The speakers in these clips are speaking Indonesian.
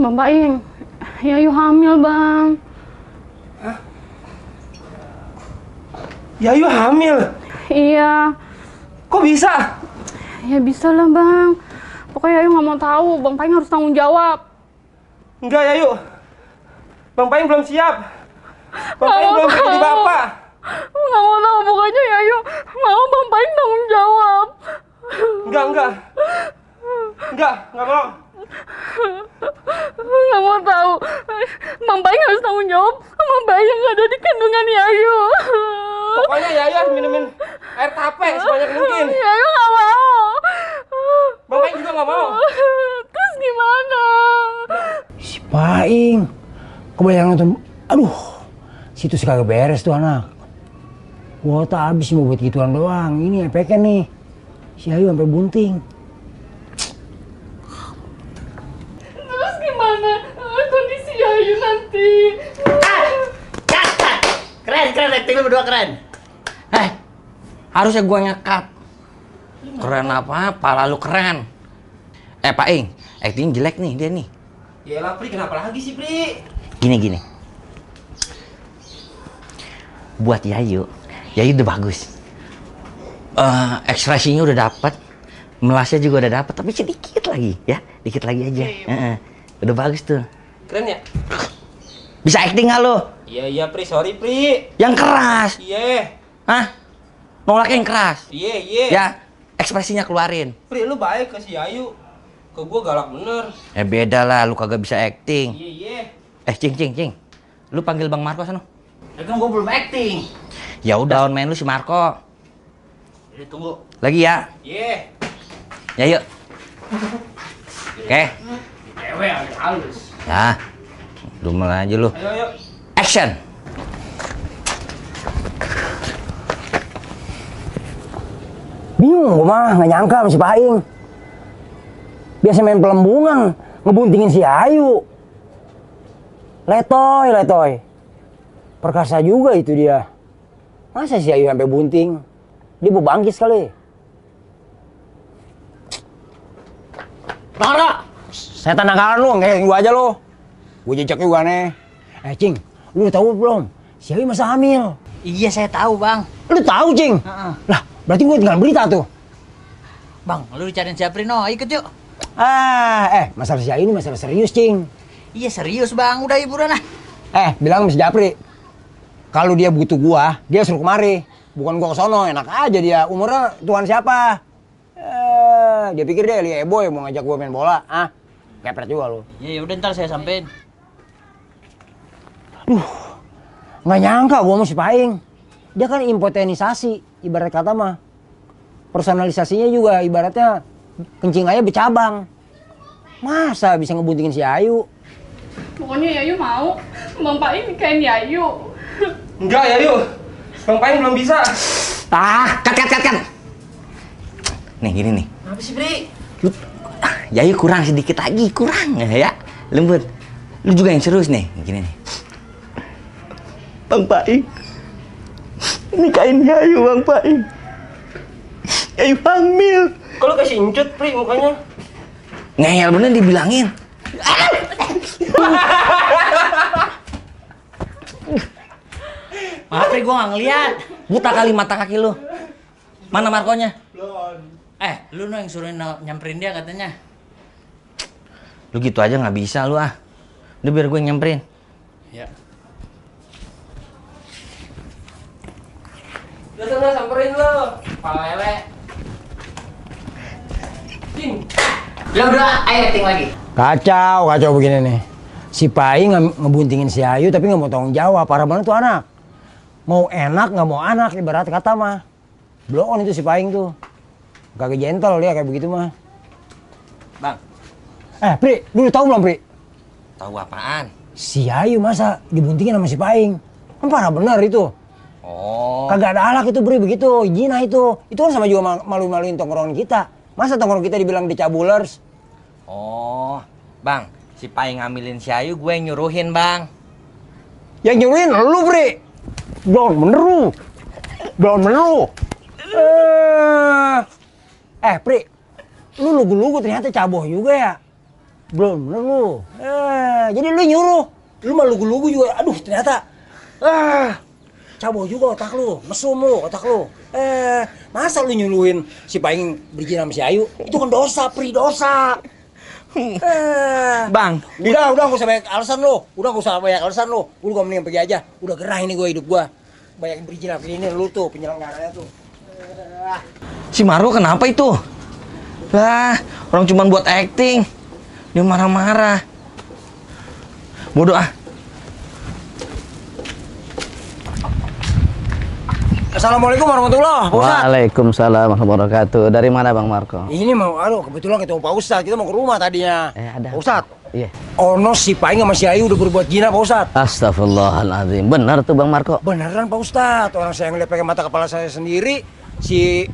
Bang Baing, Yayu hamil bang. Hah? Yayu hamil? Iya. Kok bisa? Ya bisa lah bang. Pokoknya Yayu nggak mau tahu. Bang Paing harus tanggung jawab. Enggak Yayu. Bang Paing belum siap. Bang gak Paing belum jadi bapak. Nggak mau tahu. Pokoknya Yayu mau Bang Paing tanggung jawab. Enggak enggak. Enggak enggak mau nggak mau tahu Mang Bayang harus tanggung jawab Mang Bayang nggak ada di kandungan Yayu pokoknya Yayu harus minumin air tape sebanyak mungkin Yayu ya, nggak mau Mang Bayang juga nggak mau terus gimana si Paing kebanyakan nonton aduh situ sih kagak beres tuh anak Wah, tak habis mau buat gituan doang. Ini efeknya nih. Si Ayu sampai bunting. acting lu berdua keren. Eh, harusnya gue nyekap. Keren apa? Pala lu keren. Eh, Pak Ing, acting jelek nih dia nih. Yalah, Pri, kenapa lagi sih, Pri? Gini, gini. Buat Yayu, Yayu udah bagus. Uh, ekspresinya udah dapet, melasnya juga udah dapet, tapi sedikit lagi ya, dikit lagi aja. Okay, Uh -uh. Udah bagus tuh. Keren ya? Bisa acting nggak lo? Iya iya Pri, sorry Pri. Yang keras. Iya. Hah? Nolak yang keras. Iya iya. Ya, ekspresinya keluarin. Pri lu baik ke si Ayu. Ke gua galak bener. Eh beda lah, lu kagak bisa acting. Iya iya. Eh cing cing cing. Lu panggil Bang Marco sana. Ya kan gua belum acting. Ya udah on main lu si Marco. Jadi iya, tunggu. Lagi ya. Iya. Yeah. Ya yuk. Oke. Okay. Cewek agak halus. Ya. Dumel aja lu. Ayo, ayo action. Bingung gue mah, nggak nyangka sama si Paing. Biasa main pelembungan, ngebuntingin si Ayu. Letoy, letoy. Perkasa juga itu dia. Masa si Ayu sampai bunting? Dia mau sekali. sekali. Rara! Setan angkaran lu, ngehin gua aja lu. Gue jejak juga aneh. Eh, Cing, Lu tahu belum? Si Awi masa hamil. Iya, saya tahu, Bang. Lu tahu, Cing? Uh -uh. Lah, berarti gue tinggal berita tuh. Bang, lu cariin si no. Ikut yuk. Ah, eh, masalah si Awi ini masalah serius, Cing. Iya, serius, Bang. Udah ibu, ah. Eh, bilang sama si Japri. Kalau dia butuh gua, dia suruh kemari. Bukan gua ke sono, enak aja dia. Umurnya Tuhan siapa? Eh, dia pikir dia Eli Eboy mau ngajak gua main bola. Ah, kepret juga lu. iya ya udah ntar saya sampein. Duh, nggak nyangka gue masih Paing. Dia kan impotenisasi, ibarat kata mah. Personalisasinya juga ibaratnya kencing aja bercabang. Masa bisa ngebuntingin si Ayu? Pokoknya Yayu ya, mau. Bang Paing nikahin Yayu. Enggak, Yayu. Ya, Bang Paing belum bisa. Ah, kat kat kat kat. Nih, gini nih. Apa sih, Bri? Lu ah, Yayu kurang sedikit lagi, kurang ya. Lembut. Lu juga yang serius nih, gini nih. Bang Paing. Nikahin Ayu Bang Paing. Ayu hamil. Kalau kasih incut, Pri, mukanya. Ngeyel bener dibilangin. Maaf, Pri, gue gak ngeliat. Buta kali mata kaki lu. Mana Markonya? Eh, lu no yang suruh nyamperin dia katanya. Lu gitu aja nggak bisa lu ah. Udah biar gue nyamperin. Ya. Ya samperin lo. Kepala lele. Cing. Ya udah, ayo acting lagi. Kacau, kacau begini nih. Si Pai nge ngebuntingin si Ayu tapi nggak mau tanggung jawab. Parah banget tuh anak. Mau enak nggak mau anak ibarat kata mah. Blok on itu si Paing tuh. Kagak gentle dia kayak begitu mah. Bang. Eh, Pri, lu udah tahu belum, Pri? Tahu apaan? Si Ayu masa dibuntingin sama si Paing. Kan parah benar itu. Oh. Kagak ada alak itu beri begitu, jinah itu. Itu kan sama juga malu-maluin tongkrongan kita. Masa tongkrongan kita dibilang dicabulers? Oh, bang, si Pai ngambilin si Ayu, gue yang nyuruhin bang. Yang nyuruhin lu Bri. Belum bener lu. Belum bener lu. Eh, Bri. Eh, lu lugu-lugu ternyata caboh juga ya. Belum bener lu. Eh, jadi lu nyuruh. Lu mah lugu-lugu juga. Aduh, ternyata. Ah, caboh juga otak lu mesum lu otak lu eh masa lu nyuluhin si Paing berjina sama si Ayu itu kan dosa pri dosa eh, Bang, udah udah gak usah banyak alasan lu. udah gak usah banyak alasan lu. udah gak mending pergi aja, udah gerah ini gue hidup gue, banyak berijin sama ini lu tuh penyelenggaranya tuh. Eh. Si maru kenapa itu? Lah, orang cuma buat acting, dia marah-marah. Bodoh ah, Assalamualaikum warahmatullahi wabarakatuh. Waalaikumsalam warahmatullahi wabarakatuh. Dari mana Bang Marco? Ini mau aduh kebetulan kita mau Pak Ustadz. Kita mau ke rumah tadinya. Eh, ada. Pak Iya. Ono si Paing sama si Ayu udah berbuat gina Pak Ustadz. Astagfirullahaladzim. Benar tuh Bang Marco? Beneran Pak Ustadz. Orang saya ngeliat pakai mata kepala saya sendiri. Si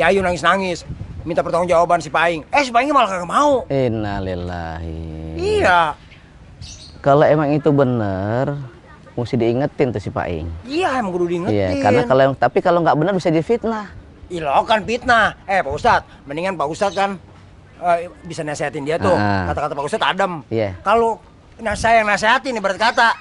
Yayu nangis-nangis minta pertanggungjawaban si Paing. Eh si Paing malah kagak mau. Innalillahi. Iya. Kalau emang itu benar, mesti diingetin tuh si Pak Ing. Iya, emang kudu diingetin. Iya, karena kalau tapi kalau nggak benar bisa difitnah. Iya, kan fitnah. Eh, Pak Ustad mendingan Pak Ustad kan uh, bisa nasehatin dia tuh. Ah. Kata-kata Pak Ustad adem. Iya. Kalau nah saya yang nasehatin berarti kata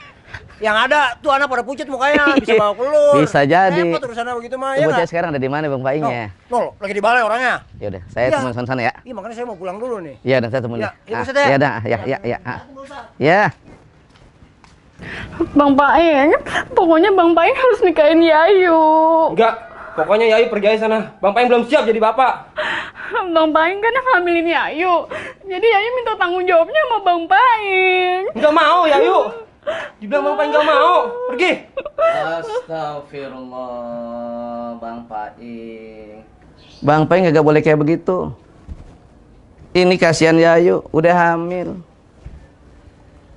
yang ada tuh anak pada pucat mukanya bisa bawa keluar bisa jadi terus sana begitu mah ya sekarang ada di mana bang Paing oh, ya nol, no, lagi di balai orangnya ya udah saya ya. teman sana ya iya makanya saya mau pulang dulu nih iya dan saya iya, iya, ah, ya. iya ya, ya, ya, ah. iya. ya, ya, ya, ya, ya, ya. Bang Paeng, ya kan? pokoknya Bang Paeng harus nikahin Yayu. Enggak, pokoknya Yayu pergi aja sana. Bang Paeng belum siap jadi bapak. Bang Paeng kan hamilin Yayu. Jadi Yayu minta tanggung jawabnya sama Bang Paeng. Enggak mau Yayu. Dibilang Bang Paeng enggak mau. Pergi. Astagfirullah, Bang Paeng. Bang Paeng enggak boleh kayak begitu. Ini kasihan Yayu, udah hamil.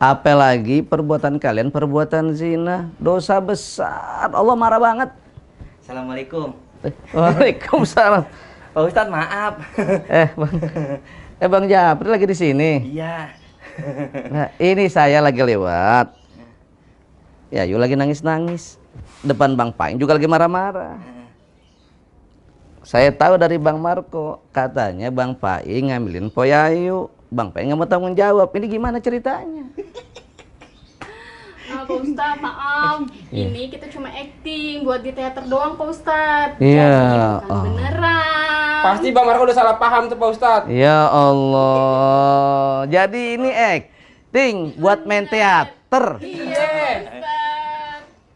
Apalagi perbuatan kalian perbuatan zina, dosa besar. Allah marah banget. Assalamualaikum. Eh, Waalaikumsalam. Pak Ustadz maaf. Eh bang, eh bang Japri lagi di sini. Iya. Nah ini saya lagi lewat. Ya yuk lagi nangis nangis. Depan Bang Paing juga lagi marah-marah. Saya tahu dari Bang Marco katanya Bang Pai ngambilin Poyayu. Bang Pai nggak mau tanggung jawab. Ini gimana ceritanya? Pak Ustadz, maaf. Yeah. Ini kita cuma acting buat di teater doang Pak Ustadz. Iya. Yeah. Bukan oh. beneran. Pasti Bang Marco udah salah paham tuh Pak Ustadz. Ya Allah. Jadi ini acting buat main teater. Iya.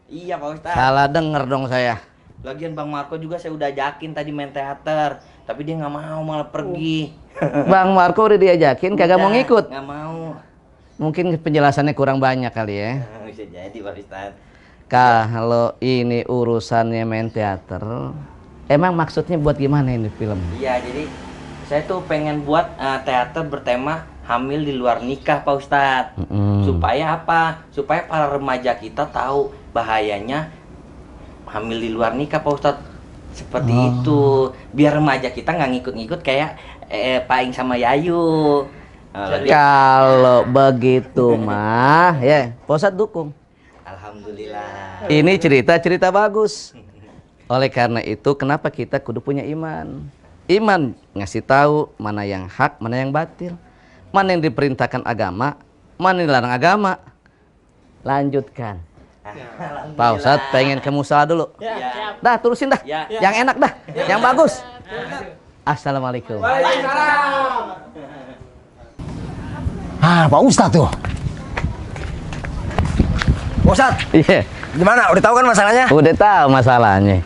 Iya Pak Ustadz. Salah denger dong saya. Lagian Bang Marco juga saya udah ajakin tadi main teater, tapi dia nggak mau malah pergi. Bang Marco udah diajakin, kagak mau ngikut. Nggak mau. Mungkin penjelasannya kurang banyak kali ya. Bisa jadi Pak Ustaz. Kalau ini urusannya main teater, emang maksudnya buat gimana ini film? Iya, jadi saya tuh pengen buat uh, teater bertema hamil di luar nikah Pak Ustaz. Mm. Supaya apa? Supaya para remaja kita tahu bahayanya hamil di luar nikah Pak Ustaz. Seperti oh. itu. Biar remaja kita nggak ngikut-ngikut kayak eh, eh Paing sama Yayu. Ah, Kalau begitu mah ya, posat dukung. Alhamdulillah. Ini cerita-cerita bagus. Oleh karena itu kenapa kita kudu punya iman? Iman ngasih tahu mana yang hak, mana yang batil. Mana yang diperintahkan agama, mana yang dilarang agama. Lanjutkan. Pak Ustadz pengen ke musala dulu. Ya. ya dah terusin dah. Ya. Yang enak dah. Ya. Yang bagus. Ya. Assalamualaikum. Waalaikumsalam. Ah, Pak Ustadz tuh. Pak Ustadz. Iya. Yeah. Gimana? Udah tahu kan masalahnya? Udah tahu masalahnya.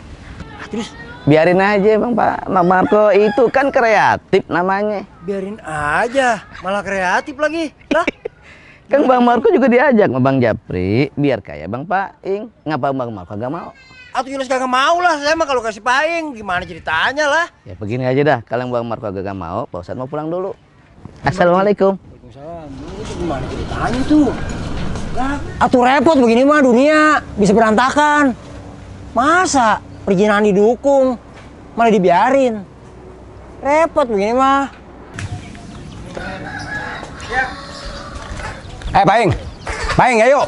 Ah, terus biarin aja Bang Pak Bang Marco itu kan kreatif namanya. Biarin aja, malah kreatif lagi. Lah. kan Bang Marco juga diajak sama Bang Japri, biar kayak Bang Pak Ing, Ngapa Bang Marco gak mau? Atau jelas kagak mau lah, saya mah kalau kasih paing gimana ceritanya lah. Ya begini aja dah, kalau Bang Marco gak mau, Pak Ustadz mau pulang dulu. Assalamualaikum. Itu gimana ceritanya tuh? Atuh repot begini mah dunia bisa berantakan. Masa perjinahan didukung malah dibiarin. Repot begini mah. Eh Paing, Paing ayo.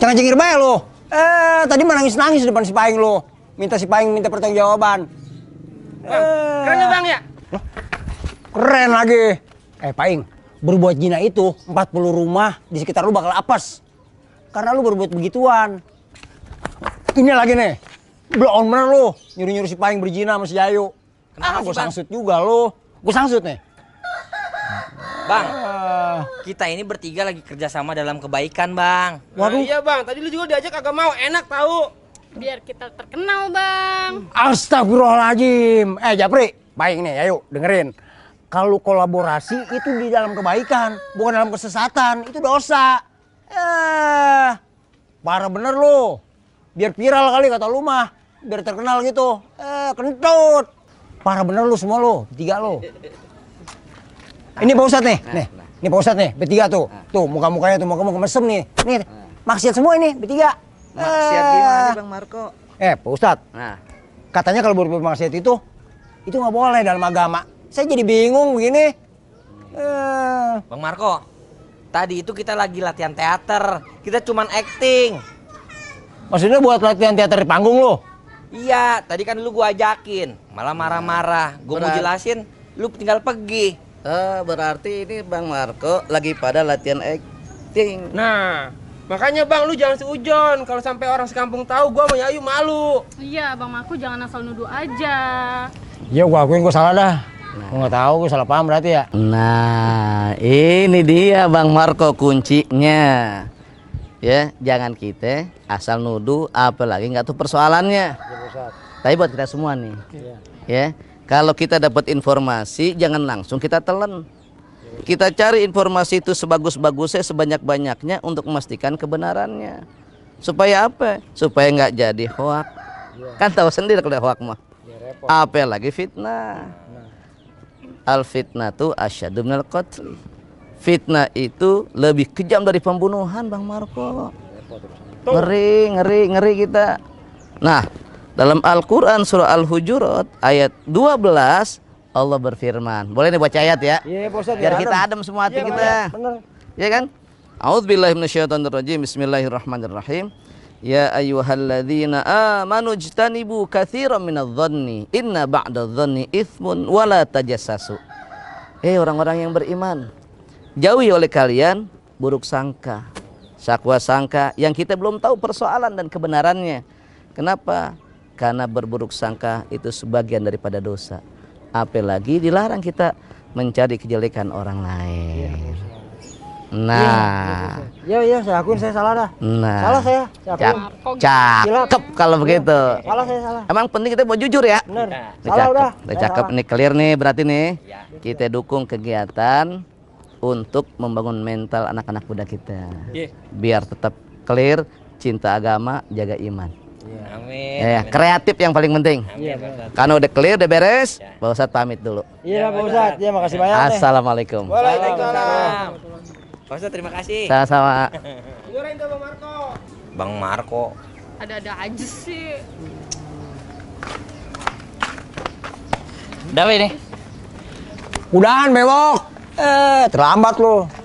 Jangan cengir bae lo. Eh. eh tadi mah nangis-nangis depan si Paing lo. Minta si Paing minta pertanggungjawaban. Bang, eh. keren ya Bang ya? Eh. Keren lagi. Eh Paing, berbuat jina itu 40 rumah di sekitar lu bakal apes. Karena lu berbuat begituan. Ini lagi nih. Bloon bener lu. Nyuruh-nyuruh si Paing berjina sama si Jayu. Kenapa ah, gue sangsut juga lu. Gue sangsut nih. Bang, ah. kita ini bertiga lagi kerjasama dalam kebaikan, Bang. Waduh. Nah, iya, Bang. Tadi lu juga diajak agak mau. Enak tahu. Biar kita terkenal, Bang. Astagfirullahaladzim. Eh, Japri. Baik nih, ayo dengerin kalau kolaborasi itu di dalam kebaikan, bukan dalam kesesatan. Itu dosa. Eh, parah bener lo. Biar viral kali kata lu mah. Biar terkenal gitu. Eh, kentut. Parah bener lu semua lo, tiga lo. Ini Pak Ustadz nih, nih. Ini Pak Ustadz nih, bertiga tuh. Tuh, muka-mukanya tuh muka-muka mesem nih. Nih, maksiat semua ini, bertiga. Maksiat gimana eh. Bang Marco? Eh, Pak Ustadz. Nah. Katanya kalau berbuat maksiat itu, itu nggak boleh dalam agama. Saya jadi bingung begini. Eh. Bang Marco, tadi itu kita lagi latihan teater. Kita cuman acting. Maksudnya buat latihan teater di panggung lo? Iya, tadi kan lu gua ajakin, malah marah-marah. Gua Berat. mau jelasin, lu tinggal pergi. Uh, berarti ini Bang Marco lagi pada latihan acting. Nah, Makanya bang, lu jangan seujon. Kalau sampai orang sekampung tahu, gua sama Yayu malu. Iya, bang Marco jangan asal nuduh aja. Iya, gua akuin gua salah dah. Nah. nggak tahu, gue salah paham berarti ya. Nah, ini dia Bang Marco kuncinya. Ya, jangan kita asal nuduh, apalagi nggak tuh persoalannya. Ya, Tapi buat kita semua nih, ya. ya kalau kita dapat informasi, jangan langsung kita telan. kita cari informasi itu sebagus-bagusnya, sebanyak-banyaknya untuk memastikan kebenarannya. Supaya apa? Supaya nggak jadi hoak. Iya. Kan tahu sendiri kalau hoak mah. Iya, apalagi fitnah al fitnatu asyadu minal qatl. Fitnah itu lebih kejam dari pembunuhan Bang Marco. Ngeri, ngeri, ngeri kita. Nah, dalam Al-Qur'an surah Al-Hujurat ayat 12 Allah berfirman. Boleh nih baca ayat ya? Iya, Biar ya, kita adem, semua hati ya, kita. Ya kan? A'udzubillahi minasyaitonirrajim. Bismillahirrahmanirrahim. Ya ayyuhalladzina amanu jtanibu katsiran minadh-dhanni inna ba'dadh-dhanni itsmun wa tajassasu. Eh orang-orang yang beriman, jauhi oleh kalian buruk sangka, sakwa sangka yang kita belum tahu persoalan dan kebenarannya. Kenapa? Karena berburuk sangka itu sebagian daripada dosa. Apalagi dilarang kita mencari kejelekan orang lain. Iya, iya. Iya, nah. Ya iya saya akuin saya salah dah. Nah. Salah saya. saya akuin. Gitu? Cakep, kalau begitu. Salah saya salah. Emang penting kita mau jujur ya. Benar. Nah, salah udah. Udah cakep nih clear nih berarti nih. Ya. Kita dukung kegiatan untuk membangun mental anak-anak muda kita. Biar tetap clear, cinta agama, jaga iman. Yeah. Amin. Ya, kreatif yang paling penting. Amin. Karena udah clear, udah beres, ya. Pak Ustadz pamit dulu. Iya, Pak Ustadz. Ya, makasih banyak. Assalamualaikum. Waalaikumsalam. Waalaikumsalam. Pak Ustadz terima kasih. Sama-sama. Ngurain tuh Bang Marco. Bang Marco. Ada-ada aja sih. Udah nih. Mudahan bewok. Eh, terlambat loh.